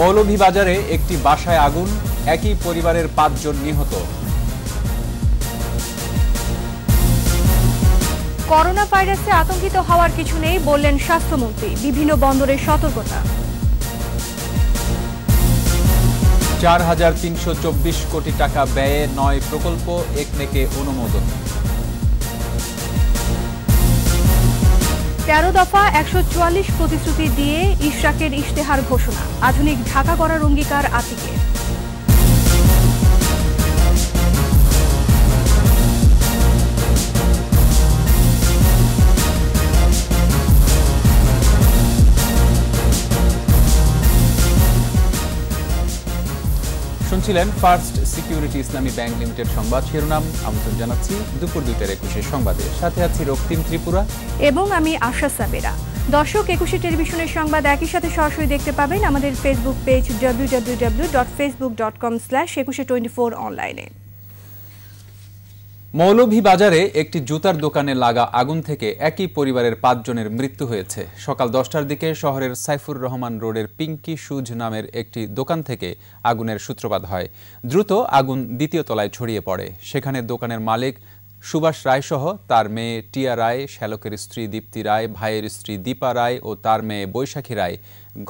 মৌলভীবাজারে একটি বাসায় আগুন একই পরিবারের পাঁচজন নিহত করোনা ভাইরাসে আতঙ্কিত হওয়ার কিছু নেই বললেন স্বাস্থ্যমন্ত্রী বিভিন্ন বন্দরের সতর্কতা চার হাজার তিনশো চব্বিশ কোটি টাকা ব্যয়ে নয় প্রকল্প একনেকে অনুমোদন তেরো দফা একশো প্রতিশ্রুতি দিয়ে ইশরাকের ইশতেহার ঘোষণা আধুনিক ঢাকা করার অঙ্গীকার আতিকের শুনছিলেন first security Islami bank limited সংবাদ শিরোনাম আমন্ত্রণ জানাচ্ছি দুপুর দুইটার একুশে সংবাদে সাথে আছি রক্তিম ত্রিপুরা এবং আমি আশা সাবেরা দর্শক একুশে টেলিভিশনের সংবাদ একই সাথে সরাসরি দেখতে পাবেন আমাদের Facebook page W W W dot Facebook dot com slash Ekushe twenty four অনলাইনে মৌলভীবাজারে একটি জুতার দোকানে লাগা আগুন থেকে একই পরিবারের পাঁচজনের মৃত্যু হয়েছে সকাল দশটার দিকে শহরের সাইফুর রহমান রোডের পিঙ্কি সুজ নামের একটি দোকান থেকে আগুনের সূত্রপাত হয় দ্রুত আগুন দ্বিতীয় তলায় ছড়িয়ে পড়ে সেখানে দোকানের মালিক সুভাষ রায়সহ তার মেয়ে টিয়া রায় শ্যালকের স্ত্রী দীপ্তি রায় ভাইয়ের স্ত্রী দীপা রায় ও তার মেয়ে বৈশাখী রায়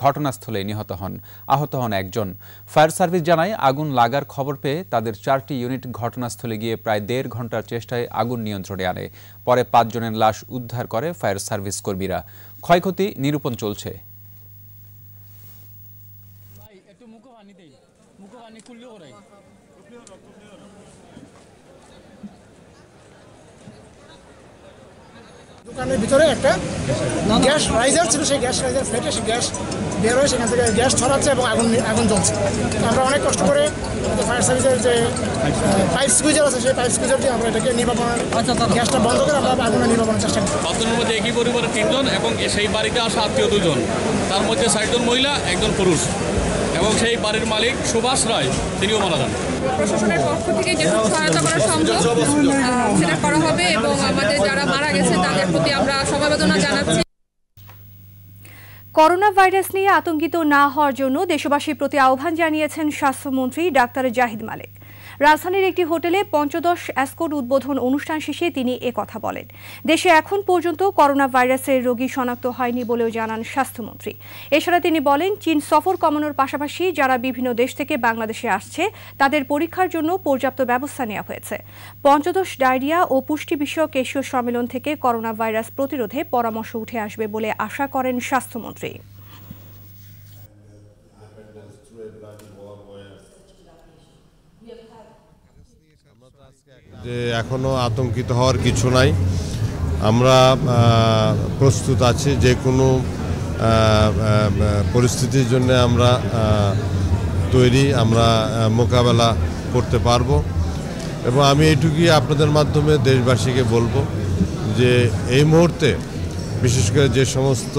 ঘটনাস্থলে নিহত হন আহত হন একজন ফায়ার সার্ভিস জানায় আগুন লাগার খবর পেয়ে তাদের চারটি ইউনিট ঘটনাস্থলে গিয়ে প্রায় দেড় ঘন্টার চেষ্টায় আগুন নিয়ন্ত্রণে আনে পরে পাঁচজনের লাশ উদ্ধার করে ফায়ার সার্ভিস কর্মীরা ক্ষয়ক্ষতি নিরূপণ চলছে প্রাণের ভিতরে একটা গ্যাস রাইজার ছিল সেই গ্যাস রাইজার ফেটে সেই গ্যাস বের হয়ে সেখান থেকে গ্যাস ছড়াচ্ছে এবং আগুন আগুন জ্বলছে আমরা অনেক কষ্ট করে ফায়ার সার্ভিসের যে পাইপ স্কুইজার আছে সেই পাইপ স্কুইজার দিয়ে আমরা এটাকে নির্বাপনের আচ্ছা, গ্যাসটা বন্ধ করে আমরা আগুনের নিবাপনের চেষ্টা করি পাঁচজনের মধ্যে একই পরিবারের তিনজন এবং সেই বাড়িতে আসা আত্মীয় দুজন তার মধ্যে চারজন মহিলা একজন পুরুষ এবং সেই বাড়ির মালিক সুভাষ রায় তিনিও মারা যান প্রশাসনের পক্ষ থেকে যে সহায়তা করা সম্ভব সেটা করা হবে এবং আমাদের যারা মারা গেছে তাদের প্রতি আমরা সমবেদনা জানাচ্ছি করোনা ভাইরাস নিয়ে আতঙ্কিত না হওয়ার জন্য দেশবাসীর প্রতি আহ্বান জানিয়েছেন স্বাস্থ্যমন্ত্রী ডাক্তার জাহিদ মালিক রাজধানীর একটি হোটেলে পঞ্চদশ অ্যাসকোড উদ্বোধন অনুষ্ঠান শেষে তিনি কথা বলেন দেশে এখন পর্যন্ত করোনা ভাইরাসের রোগী শনাক্ত হয়নি বলেও জানান স্বাস্থ্যমন্ত্রী এছাড়া তিনি বলেন চীন সফর কমানোর পাশাপাশি যারা বিভিন্ন দেশ থেকে বাংলাদেশে আসছে তাদের পরীক্ষার জন্য পর্যাপ্ত ব্যবস্থা নেওয়া হয়েছে পঞ্চদশ ডায়রিয়া ও পুষ্টি বিষয়ক এশীয় সম্মেলন থেকে করোনা ভাইরাস প্রতিরোধে পরামর্শ উঠে আসবে বলে আশা করেন স্বাস্থ্যমন্ত্রী যে এখনও আতঙ্কিত হওয়ার কিছু নাই আমরা প্রস্তুত আছি যে কোনো পরিস্থিতির জন্য আমরা তৈরি আমরা মোকাবেলা করতে পারবো এবং আমি এইটুকুই আপনাদের মাধ্যমে দেশবাসীকে বলবো যে এই মুহূর্তে বিশেষ করে যে সমস্ত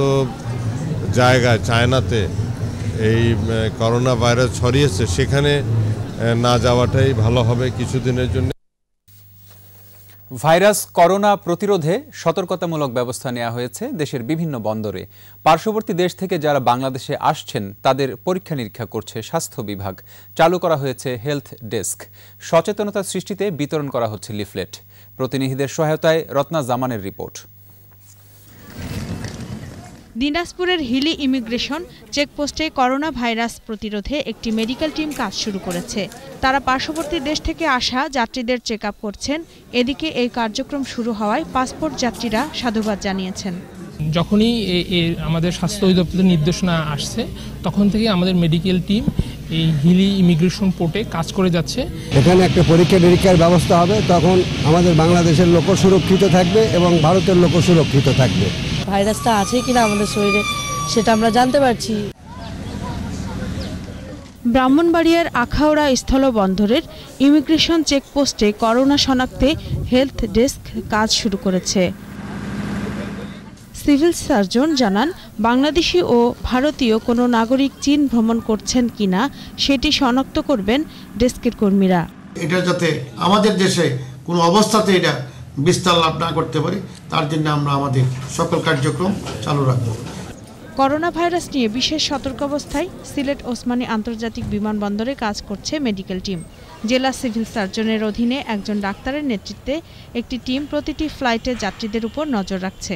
জায়গায় চায়নাতে এই করোনা ভাইরাস ছড়িয়েছে সেখানে না যাওয়াটাই ভালো হবে কিছুদিনের জন্য ভাইরাস করোনা প্রতিরোধে সতর্কতামূলক ব্যবস্থা নেওয়া হয়েছে দেশের বিভিন্ন বন্দরে পার্শ্ববর্তী দেশ থেকে যারা বাংলাদেশে আসছেন তাদের পরীক্ষা নিরীক্ষা করছে স্বাস্থ্য বিভাগ চালু করা হয়েছে হেলথ ডেস্ক সচেতনতা সৃষ্টিতে বিতরণ করা হচ্ছে লিফলেট প্রতিনিধিদের সহায়তায় রত্না জামানের রিপোর্ট দিনাজপুরের হিলি ইমিগ্রেশন চেকপোস্টে করোনা ভাইরাস প্রতিরোধে একটি মেডিকেল টিম কাজ শুরু করেছে তারা পার্শ্ববর্তী দেশ থেকে আসা যাত্রীদের চেক আপ করছেন এদিকে এই কার্যক্রম শুরু হওয়ায় পাসপোর্ট যাত্রীরা সাধুবাদ জানিয়েছেন যখনই আমাদের স্বাস্থ্য অধিদপ্তরের নির্দেশনা আসছে তখন থেকে আমাদের মেডিকেল টিম এই হিলি ইমিগ্রেশন পোর্টে কাজ করে যাচ্ছে এখানে একটা পরীক্ষা নিরীক্ষার ব্যবস্থা হবে তখন আমাদের বাংলাদেশের লোক সুরক্ষিত থাকবে এবং ভারতের লোক সুরক্ষিত থাকবে ভাইরাসটা আছে কিনা আমাদের শরীরে সেটা আমরা জানতে পারছি ব্রাহ্মণবাড়িয়ার আখাউড়া স্থল বন্দরের ইমিগ্রেশন চেকপোস্টে করোনা শনাক্তে হেলথ ডেস্ক কাজ শুরু করেছে সিভিল সার্জন জানান বাংলাদেশি ও ভারতীয় কোনো নাগরিক চীন ভ্রমণ করছেন কিনা সেটি শনাক্ত করবেন ডেস্কের কর্মীরা এটা যাতে আমাদের দেশে কোনো অবস্থাতে এটা বিস্তার লাভ না করতে পারি তার জন্য আমরা আমাদের সকল কার্যক্রম চালু রাখব করোনা ভাইরাস নিয়ে বিশেষ সতর্ক অবস্থায় সিলেট ওসমানী আন্তর্জাতিক বিমানবন্দরে কাজ করছে মেডিকেল টিম জেলা সিভিল সার্জনের অধীনে একজন ডাক্তারের নেতৃত্বে একটি টিম প্রতিটি ফ্লাইটে যাত্রীদের উপর নজর রাখছে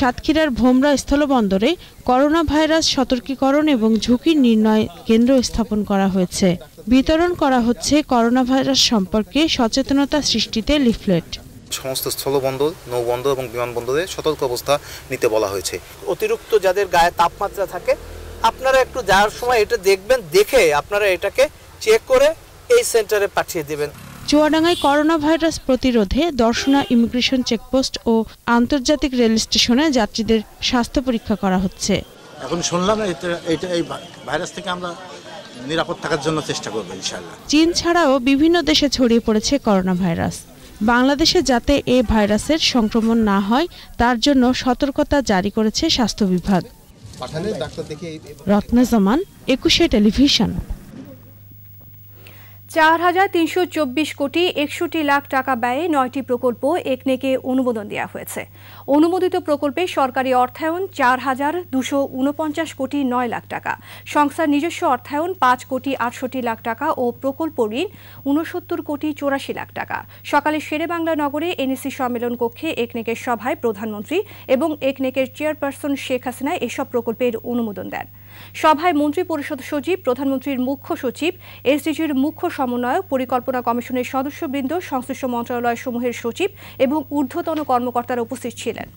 সাতক্ষীরার ভোমরা স্থলবন্দরে করোনা ভাইরাস সতর্কীকরণ এবং ঝুঁকি নির্ণয় কেন্দ্র স্থাপন করা হয়েছে বিতরণ করা হচ্ছে করোনা ভাইরাস সম্পর্কে সচেতনতা সৃষ্টিতে লিফলেট সমস্ত স্থলবন্দর নৌবন্দর এবং বিমানবন্দরে সতর্ক অবস্থা নিতে বলা হয়েছে অতিরিক্ত যাদের গায়ে তাপমাত্রা থাকে আপনারা একটু যাওয়ার সময় এটা দেখবেন দেখে আপনারা এটাকে চেক করে এই সেন্টারে পাঠিয়ে দেবেন চুয়াডাঙ্গায় করোনা ভাইরাস প্রতিরোধে দর্শনা ইমিগ্রেশন চেকপোস্ট ও আন্তর্জাতিক রেল স্টেশনে যাত্রীদের স্বাস্থ্য পরীক্ষা করা হচ্ছে এখন শুনলাম এটা এই ভাইরাস থেকে আমরা নিরাপদ থাকার জন্য চেষ্টা করব ইনশাআল্লাহ চীন ছাড়াও বিভিন্ন দেশে ছড়িয়ে পড়েছে করোনা ভাইরাস বাংলাদেশে যাতে এ ভাইরাসের সংক্রমণ না হয় তার জন্য সতর্কতা জারি করেছে স্বাস্থ্য বিভাগ রত্না একুশে টেলিভিশন চার হাজার তিনশো চব্বিশ কোটি একষট্টি লাখ টাকা ব্যয়ে নয়টি প্রকল্প একনেকে অনুমোদন দেওয়া হয়েছে অনুমোদিত প্রকল্পে সরকারি অর্থায়ন চার হাজার দুশো কোটি নয় লাখ টাকা সংস্থার নিজস্ব অর্থায়ন পাঁচ কোটি আটষট্টি লাখ টাকা ও প্রকল্প ঋণ উনসত্তর কোটি চৌরাশি লাখ টাকা সকালে শেরেবাংলা নগরে এনএসি সম্মেলন কক্ষে একনেকের সভায় প্রধানমন্ত্রী এবং একনেকের চেয়ারপারসন শেখ হাসিনা এসব প্রকল্পের অনুমোদন দেন সভায় মন্ত্রী পরিষদ সচিব প্রধানমন্ত্রীর মুখ্য সচিব এসডিজির মুখ্য সমন্বয়ক পরিকল্পনা কমিশনের সদস্যবৃন্দ সংশ্লিষ্ট মন্ত্রণালয়সমূহের সচিব এবং ঊর্ধ্বতন কর্মকর্তারা উপস্থিত ছিলেন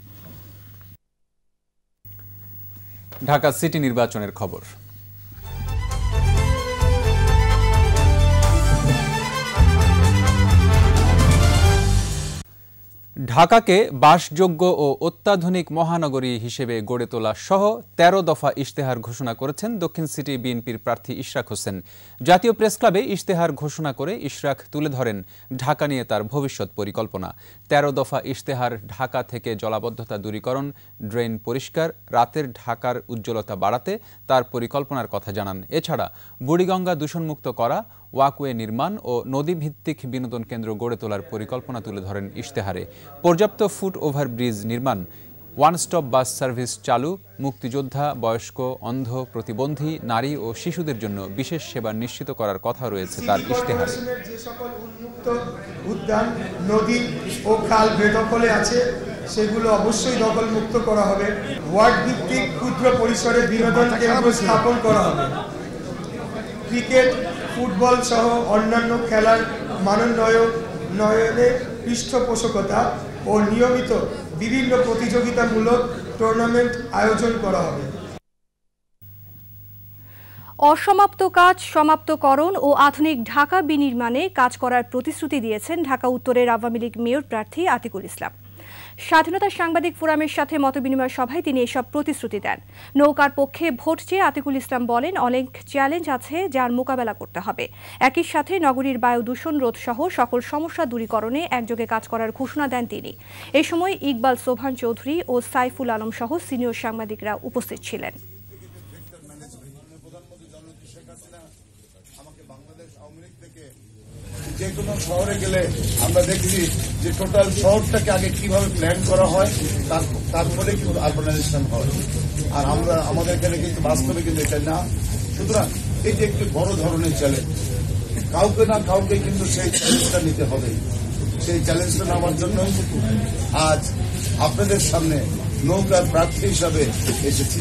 ঢাকা সিটি নির্বাচনের খবর ঢাকাকে বাসযোগ্য ও অত্যাধুনিক মহানগরী হিসেবে গড়ে তোলা সহ তেরো দফা ইশতেহার ঘোষণা করেছেন দক্ষিণ সিটি বিএনপির প্রার্থী ইশরাক হোসেন জাতীয় প্রেস ক্লাবে ইশতেহার ঘোষণা করে ইশরাক তুলে ধরেন ঢাকা নিয়ে তার ভবিষ্যৎ পরিকল্পনা তেরো দফা ইশতেহার ঢাকা থেকে জলাবদ্ধতা দূরীকরণ ড্রেন পরিষ্কার রাতের ঢাকার উজ্জ্বলতা বাড়াতে তার পরিকল্পনার কথা জানান এছাড়া বুড়িগঙ্গা দূষণমুক্ত করা ওয়াকওয়ে নির্মাণ ও নদীভিত্তিক বিনোদন কেন্দ্র গড়ে তোলার পরিকল্পনা তুলে ধরেন ইশতেহারে পর্যাপ্ত ফুট ওভার ব্রিজ নির্মাণ ওয়ান স্টপ বাস সার্ভিস চালু মুক্তিযোদ্ধা বয়স্ক অন্ধ প্রতিবন্ধী নারী ও শিশুদের জন্য বিশেষ সেবা নিশ্চিত করার কথা রয়েছে তার ইশতেহারে উদ্যান নদী ও খাল বেদখলে আছে সেগুলো অবশ্যই মুক্ত করা হবে ওয়ার্ড ভিত্তিক ক্ষুদ্র পরিসরে বিনোদন কেন্দ্র স্থাপন করা হবে ক্রিকেট ফুটবল সহ অন্যান্য খেলার মানোন্নয়ন নয়নে পৃষ্ঠপোষকতা ও নিয়মিত বিভিন্ন প্রতিযোগিতামূলক টুর্নামেন্ট আয়োজন করা হবে অসমাপ্ত কাজ সমাপ্তকরণ ও আধুনিক ঢাকা বিনির্মাণে কাজ করার প্রতিশ্রুতি দিয়েছেন ঢাকা উত্তরের আওয়ামী লীগ মেয়র প্রার্থী আতিকুল ইসলাম স্বাধীনতা সাংবাদিক ফোরামের সাথে মতবিনিময় সভায় তিনি এসব প্রতিশ্রুতি দেন নৌকার পক্ষে ভোট চেয়ে আতিকুল ইসলাম বলেন অনেক চ্যালেঞ্জ আছে যার মোকাবেলা করতে হবে একই সাথে নগরীর বায়ু দূষণ রোধ সহ সকল সমস্যা দূরীকরণে একযোগে কাজ করার ঘোষণা দেন তিনি এ সময় ইকবাল সোভান চৌধুরী ও সাইফুল আলম সহ সিনিয়র সাংবাদিকরা উপস্থিত ছিলেন যে কোনো শহরে গেলে আমরা দেখছি যে টোটাল শহরটাকে আগে কিভাবে প্ল্যান করা হয় তারপরে কিন্তু আর্গানাইজেশন হয় আর আমরা আমাদের এখানে কিন্তু বাস্তবে কিন্তু এটা না সুতরাং এটি একটি বড় ধরনের চ্যালেঞ্জ কাউকে না কাউকে কিন্তু সেই চ্যালেঞ্জটা নিতে হবে সেই চ্যালেঞ্জটা নেওয়ার জন্য আজ আপনাদের সামনে নৌকার প্রার্থী হিসাবে এসেছি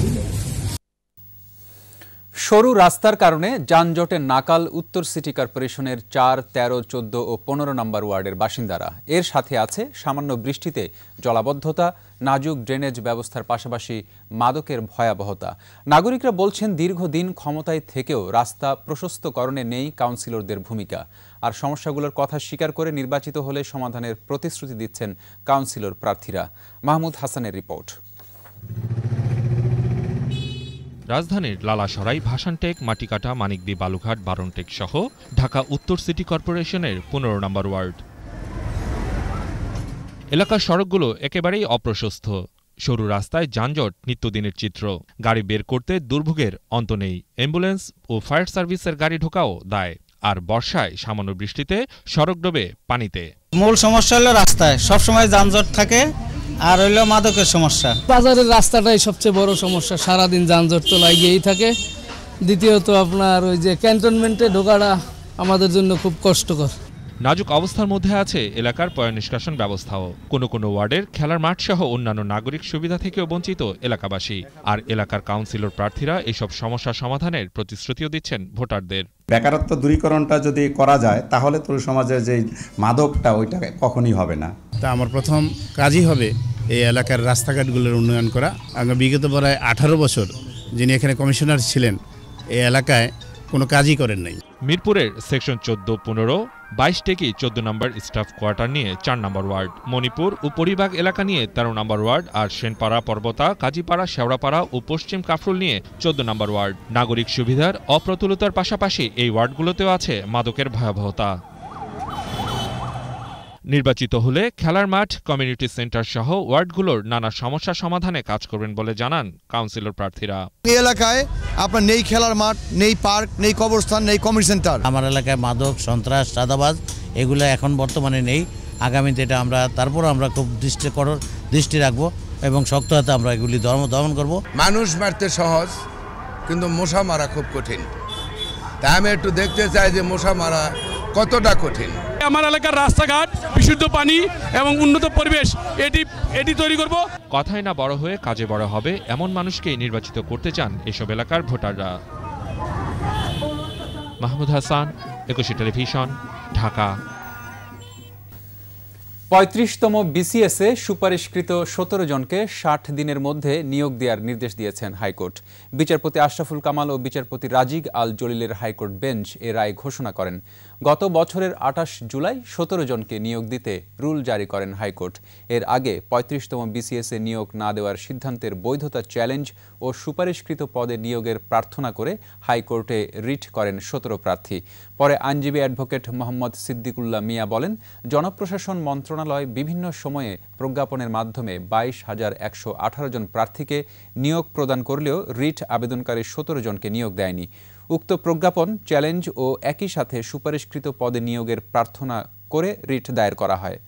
সরু রাস্তার কারণে যানজটে নাকাল উত্তর সিটি কর্পোরেশনের চার তেরো চোদ্দ ও পনেরো নম্বর ওয়ার্ডের বাসিন্দারা এর সাথে আছে সামান্য বৃষ্টিতে জলাবদ্ধতা নাজুক ড্রেনেজ ব্যবস্থার পাশাপাশি মাদকের ভয়াবহতা নাগরিকরা বলছেন দীর্ঘদিন ক্ষমতায় থেকেও রাস্তা প্রশস্তকরণে নেই কাউন্সিলরদের ভূমিকা আর সমস্যাগুলোর কথা স্বীকার করে নির্বাচিত হলে সমাধানের প্রতিশ্রুতি দিচ্ছেন কাউন্সিলর প্রার্থীরা মাহমুদ হাসানের রিপোর্ট রাজধানীর লালাসরাই ভাসানটেক মাটিকাটা মানিকদি বালুঘাট বারনটেক সহ ঢাকা উত্তর সিটি কর্পোরেশনের পনেরো নম্বর ওয়ার্ড এলাকার সড়কগুলো একেবারেই অপ্রশস্ত সরু রাস্তায় যানজট নিত্যদিনের চিত্র গাড়ি বের করতে দুর্ভোগের অন্ত নেই অ্যাম্বুলেন্স ও ফায়ার সার্ভিসের গাড়ি ঢোকাও দায় আর বর্ষায় সামান্য বৃষ্টিতে সড়ক ডোবে পানিতে মূল সমস্যা হলো রাস্তায় সবসময় যানজট থাকে আর হইলো মাদকের সমস্যা বাজারের রাস্তাটাই সবচেয়ে বড় সমস্যা সারাদিন যানজট তো লাগিয়েই থাকে দ্বিতীয়ত আপনার ওই যে ক্যান্টনমেন্টে ঢোকাটা আমাদের জন্য খুব কষ্টকর নাজুক অবস্থার মধ্যে আছে এলাকার পয় নিষ্কাশন ব্যবস্থাও কোনো কোনো ওয়ার্ডের খেলার মাঠ সহ অন্যান্য নাগরিক সুবিধা থেকেও বঞ্চিত এলাকাবাসী আর এলাকার কাউন্সিলর প্রার্থীরা এসব সমস্যা সমাধানের প্রতিশ্রুতিও দিচ্ছেন ভোটারদের বেকারত্ব দূরীকরণটা যদি করা যায় তাহলে তরুণ সমাজের যে মাদকটা ওইটা কখনই হবে না তা আমার প্রথম কাজই হবে এই এলাকার রাস্তাঘাটগুলোর উন্নয়ন করা আমরা বিগত প্রায় আঠারো বছর যিনি এখানে কমিশনার ছিলেন এই এলাকায় কোনো কাজই করেন নাই মিরপুরের সেকশন চোদ্দ পনেরো বাইশ টেকি চোদ্দ নম্বর স্টাফ কোয়ার্টার নিয়ে চার নম্বর ওয়ার্ড মণিপুর ও পরিবাগ এলাকা নিয়ে তেরো নম্বর ওয়ার্ড আর সেনপাড়া পর্বতা কাজীপাড়া শেওড়াপাড়া ও পশ্চিম কাফরুল নিয়ে চোদ্দ নম্বর ওয়ার্ড নাগরিক সুবিধার অপ্রতুলতার পাশাপাশি এই ওয়ার্ডগুলোতেও আছে মাদকের ভয়াবহতা নির্বাচিত হলে খেলার মাঠ কমিউনিটি সেন্টার সহ ওয়ার্ডগুলোর নানা সমস্যা সমাধানে কাজ করবেন বলে জানান কাউন্সিলর প্রার্থীরা এই এলাকায় আপনার নেই খেলার মাঠ নেই পার্ক নেই কবরস্থান নেই কমিউনিটি সেন্টার আমার এলাকায় মাদক সন্ত্রাস চাঁদাবাজ এগুলো এখন বর্তমানে নেই আগামীতে এটা আমরা তারপর আমরা খুব দৃষ্টি কর দৃষ্টি রাখবো এবং শক্ত হাতে আমরা এগুলি ধর্ম দমন করব মানুষ মারতে সহজ কিন্তু মশা মারা খুব কঠিন তাই আমি একটু দেখতে চাই যে মশা মারা কতটা কঠিন আমার এলাকার রাস্তাঘাট বিশুদ্ধ পানি এবং উন্নত পরিবেশ এটি এটি তৈরি করব কথায় না বড় হয়ে কাজে বড় হবে এমন মানুষকে নির্বাচিত করতে চান এসব এলাকার ভোটাররা মাহমুদ হাসান একুশে টেলিভিশন ঢাকা পঁয়ত্রিশতম বিসিএসে সুপারিশকৃত সতেরো জনকে ষাট দিনের মধ্যে নিয়োগ দেওয়ার নির্দেশ দিয়েছেন হাইকোর্ট বিচারপতি আশরাফুল কামাল ও বিচারপতি রাজিক আল জলিলের হাইকোর্ট বেঞ্চ এ রায় ঘোষণা করেন গত বছরের আঠাশ জুলাই সতেরো জনকে নিয়োগ দিতে রুল জারি করেন হাইকোর্ট এর আগে পঁয়ত্রিশতম এ নিয়োগ না দেওয়ার সিদ্ধান্তের বৈধতা চ্যালেঞ্জ ও সুপারিশকৃত পদে নিয়োগের প্রার্থনা করে হাইকোর্টে রিট করেন সতেরো প্রার্থী পরে আইনজীবী অ্যাডভোকেট মোহাম্মদ সিদ্দিকুল্লাহ মিয়া বলেন জনপ্রশাসন মন্ত্রণালয় বিভিন্ন সময়ে প্রজ্ঞাপনের মাধ্যমে বাইশ হাজার একশো আঠারো জন প্রার্থীকে নিয়োগ প্রদান করলেও রিট আবেদনকারী সতেরো জনকে নিয়োগ দেয়নি উক্ত প্রজ্ঞাপন চ্যালেঞ্জ ও একই সাথে সুপারিশকৃত পদে নিয়োগের প্রার্থনা করে রিট দায়ের করা হয়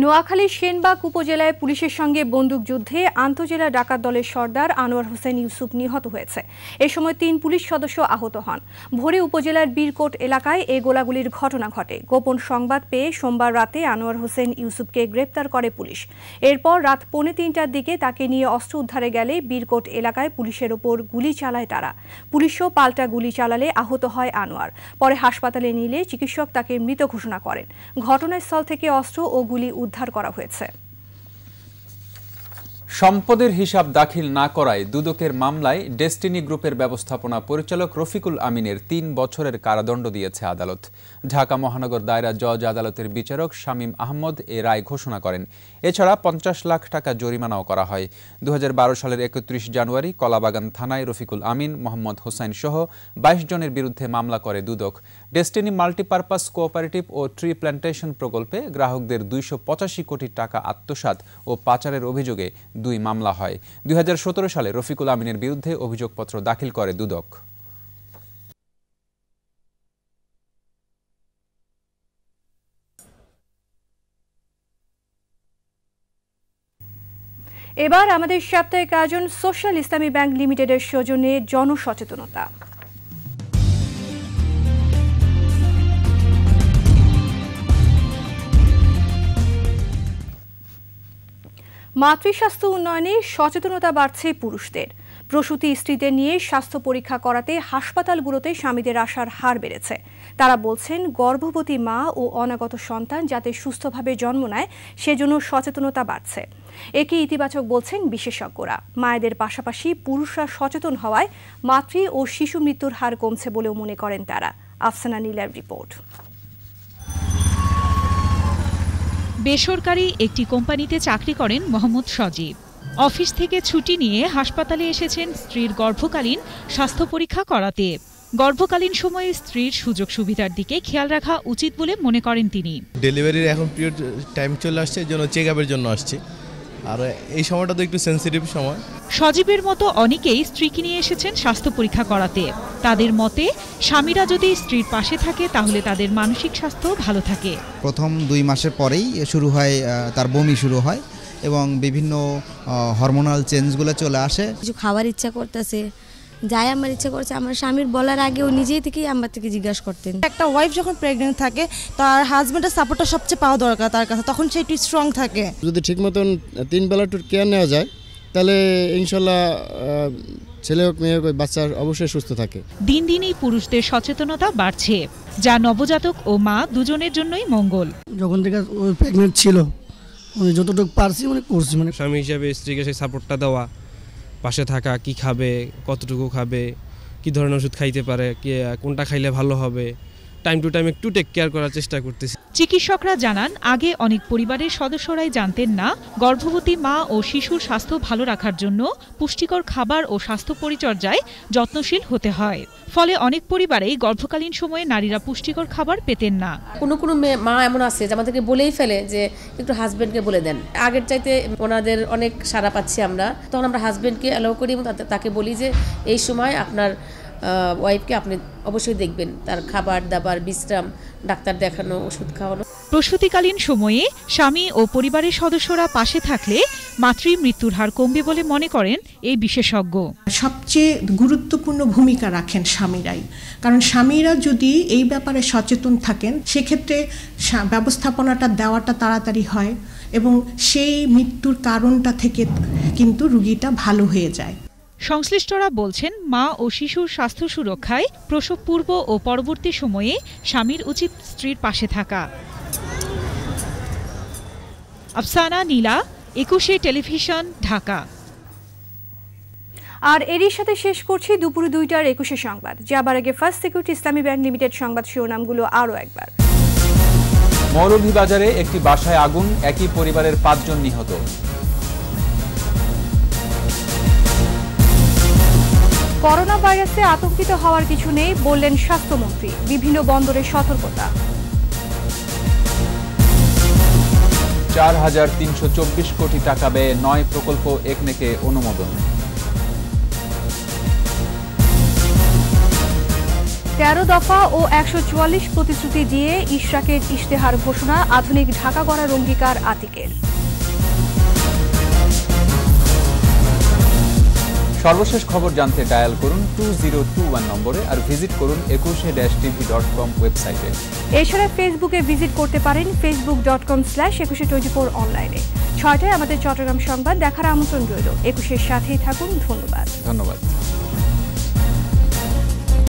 নোয়াখালীর সেনবাগ উপজেলায় পুলিশের সঙ্গে বন্দুকযুদ্ধে আন্তজেলা ডাকাত দলের সর্দার আনোয়ার হোসেন ইউসুফ নিহত হয়েছে এ সময় তিন পুলিশ সদস্য আহত হন ভোরে উপজেলার বীরকোট এলাকায় এ গোলাগুলির ঘটনা ঘটে গোপন সংবাদ পেয়ে সোমবার রাতে আনোয়ার হোসেন ইউসুফকে গ্রেপ্তার করে পুলিশ এরপর রাত পৌনে তিনটার দিকে তাকে নিয়ে অস্ত্র উদ্ধারে গেলে বীরকোট এলাকায় পুলিশের ওপর গুলি চালায় তারা পুলিশও পাল্টা গুলি চালালে আহত হয় আনোয়ার পরে হাসপাতালে নিলে চিকিৎসক তাকে মৃত ঘোষণা করেন ঘটনাস্থল থেকে অস্ত্র ও গুলি উদ্ধার করা হয়েছে সম্পদের হিসাব দাখিল না করায় দুদকের মামলায় ডেস্টিনি গ্রুপের ব্যবস্থাপনা পরিচালক রফিকুল আমিনের তিন বছরের কারাদণ্ড দিয়েছে আদালত ঢাকা মহানগর দায়রা জজ আদালতের বিচারক শামীম আহমদ এ রায় ঘোষণা করেন এছাড়া পঞ্চাশ লাখ টাকা জরিমানাও করা হয় দু সালের একত্রিশ জানুয়ারি কলাবাগান থানায় রফিকুল আমিন মোহাম্মদ হোসাইন সহ বাইশ জনের বিরুদ্ধে মামলা করে দুদক ডেস্টিনি মাল্টিপারপাস কোঅপারেটিভ ও ট্রি প্ল্যান্টেশন প্রকল্পে গ্রাহকদের দুইশো কোটি টাকা আত্মসাত ও পাচারের অভিযোগে দুই মামলা হয় দুই সালে রফিকুল আমিনের বিরুদ্ধে অভিযোগপত্র দাখিল করে দুদক এবার আমাদের সাপ্তাহিক আয়োজন সোশ্যাল ইসলামী ব্যাংক লিমিটেডের সৌজন্যে জনসচেতনতা মাতৃস্বাস্থ্য উন্নয়নে সচেতনতা বাড়ছে পুরুষদের প্রসূতি স্ত্রীদের নিয়ে স্বাস্থ্য পরীক্ষা করাতে হাসপাতালগুলোতে স্বামীদের আসার হার বেড়েছে তারা বলছেন গর্ভবতী মা ও অনাগত সন্তান যাতে সুস্থভাবে জন্ম নেয় সেজন্য সচেতনতা বাড়ছে একে ইতিবাচক বলছেন বিশেষজ্ঞরা মায়েদের পাশাপাশি পুরুষরা সচেতন হওয়ায় মাতৃ ও শিশু মৃত্যুর হার কমছে বলেও মনে করেন তারা আফসানা নীলার রিপোর্ট বেসরকারি একটি কোম্পানিতে চাকরি করেন মোহাম্মদ সজীব অফিস থেকে ছুটি নিয়ে হাসপাতালে এসেছেন স্ত্রীর গর্ভকালীন স্বাস্থ্য পরীক্ষা করাতে গর্ভকালীন সময়ে স্ত্রীর সুযোগ সুবিধার দিকে খেয়াল রাখা উচিত বলে মনে করেন তিনি ডেলিভারির এখন পিরিয়ড টাইম চলে আসছে জন্য চেক আপের জন্য আসছে আর এই সময়টা তো একটু সেন্সিটিভ সময় সজীবের মতো অনেকেই স্ত্রীকে নিয়ে এসেছেন স্বাস্থ্য পরীক্ষা করাতে তাদের মতে স্বামীরা যদি স্ত্রীর পাশে থাকে তাহলে তাদের মানসিক স্বাস্থ্য ভালো থাকে প্রথম দুই মাসের পরেই শুরু হয় তার বমি শুরু হয় এবং বিভিন্ন হরমোনাল চেঞ্জগুলো চলে আসে কিছু খাওয়ার ইচ্ছা করতেছে যাই আমার ইচ্ছে করছে আমার স্বামীর বলার আগে ও নিজেই থেকেই আমার থেকে জিজ্ঞাসা করতেন একটা ওয়াইফ যখন প্রেগনেন্ট থাকে তার হাজব্যান্ডের সাপোর্টটা সবচেয়ে পাওয়া দরকার তার কাছে তখন সে একটু স্ট্রং থাকে যদি ঠিক মতন তিন বেলা একটু কেয়ার নেওয়া যায় তাহলে ইনশাল্লাহ ছেলে হোক মেয়ে হোক বাচ্চার অবশ্যই সুস্থ থাকে দিন দিনই পুরুষদের সচেতনতা বাড়ছে যা নবজাতক ও মা দুজনের জন্যই মঙ্গল যখন থেকে প্রেগনেন্ট ছিল মানে যতটুকু পারছি মানে করছি মানে স্বামী হিসাবে স্ত্রীকে সেই সাপোর্টটা দেওয়া পাশে থাকা কি খাবে কতটুকু খাবে কি ধরনের ওষুধ খাইতে পারে কোনটা খাইলে ভালো হবে টাইম টু টাইম একটু টেক কেয়ার করার চেষ্টা করতেছি চিকিৎসকরা জানান আগে অনেক পরিবারের সদস্যরাই জানতেন না গর্ভবতী মা ও শিশুর স্বাস্থ্য ভালো রাখার জন্য পুষ্টিকর খাবার ও স্বাস্থ্য পরিচর্যায় যত্নশীল হতে হয় ফলে অনেক পরিবারেই গর্ভকালীন সময়ে নারীরা পুষ্টিকর খাবার পেতেন না কোনো কোনো মা এমন আছে যে আমাদেরকে বলেই ফেলে যে একটু হাজব্যান্ডকে বলে দেন আগের চাইতে ওনাদের অনেক সারা পাচ্ছি আমরা তখন আমরা হাজব্যান্ডকে অ্যালাউ করি এবং তাকে বলি যে এই সময় আপনার ওয়াইফকে আপনি অবশ্যই দেখবেন তার খাবার দাবার বিশ্রাম ডাক্তার দেখানো ওষুধ খাওয়ানো প্রসূতিকালীন সময়ে স্বামী ও পরিবারের সদস্যরা পাশে থাকলে মাতৃ মৃত্যুর হার কমবে বলে মনে করেন এই বিশেষজ্ঞ সবচেয়ে গুরুত্বপূর্ণ ভূমিকা রাখেন স্বামীরাই কারণ স্বামীরা যদি এই ব্যাপারে সচেতন থাকেন সেক্ষেত্রে ব্যবস্থাপনাটা দেওয়াটা তাড়াতাড়ি হয় এবং সেই মৃত্যুর কারণটা থেকে কিন্তু রুগীটা ভালো হয়ে যায় সংশ্লিষ্টরা বলছেন মা ও শিশুর স্বাস্থ্য সুরক্ষায় প্রসব পূর্ব ও পরবর্তী সময়ে স্বামীর উচিত স্ত্রীর পাশে থাকা আফসানা নীলা একুশে টেলিভিশন ঢাকা আর এরই সাথে শেষ করছি দুপুর দুইটার একুশে সংবাদ যাবার আগে first security Islami bank limited সংবাদ শিরোনামগুলো আরও একবার মৌলভীবাজারে একটি বাসায় আগুন একই পরিবারের পাঁচজন নিহত করোনা ভাইরাসে আতঙ্কিত হওয়ার কিছু নেই বললেন স্বাস্থ্যমন্ত্রী বিভিন্ন বন্দরের সতর্কতা চার হাজার তিনশো চব্বিশ কোটি টাকা ব্যয়ে নয় প্রকল্প একনেকে অনুমোদন তেরো দফা ও একশো চুয়াল্লিশ প্রতিশ্রুতি দিয়ে ইশরাকের ইশতেহার ঘোষণা আধুনিক ঢাকা গড়ার অঙ্গীকার আতিকের সর্বশেষ খবর জানতে ডায়াল করুন টু জিরো টু ওয়ান নম্বরে আর ভিজিট করুন একুশে ড্যাশ টিভি ডট কম ওয়েবসাইটে এছাড়া ফেসবুকে ভিজিট করতে পারেন Facebook dot com slash Ekushe twenty four অনলাইনে ছয়টায় আমাদের চট্টগ্রাম সংবাদ দেখার আমন্ত্রণ রইল একুশের সাথেই থাকুন ধন্যবাদ ধন্যবাদ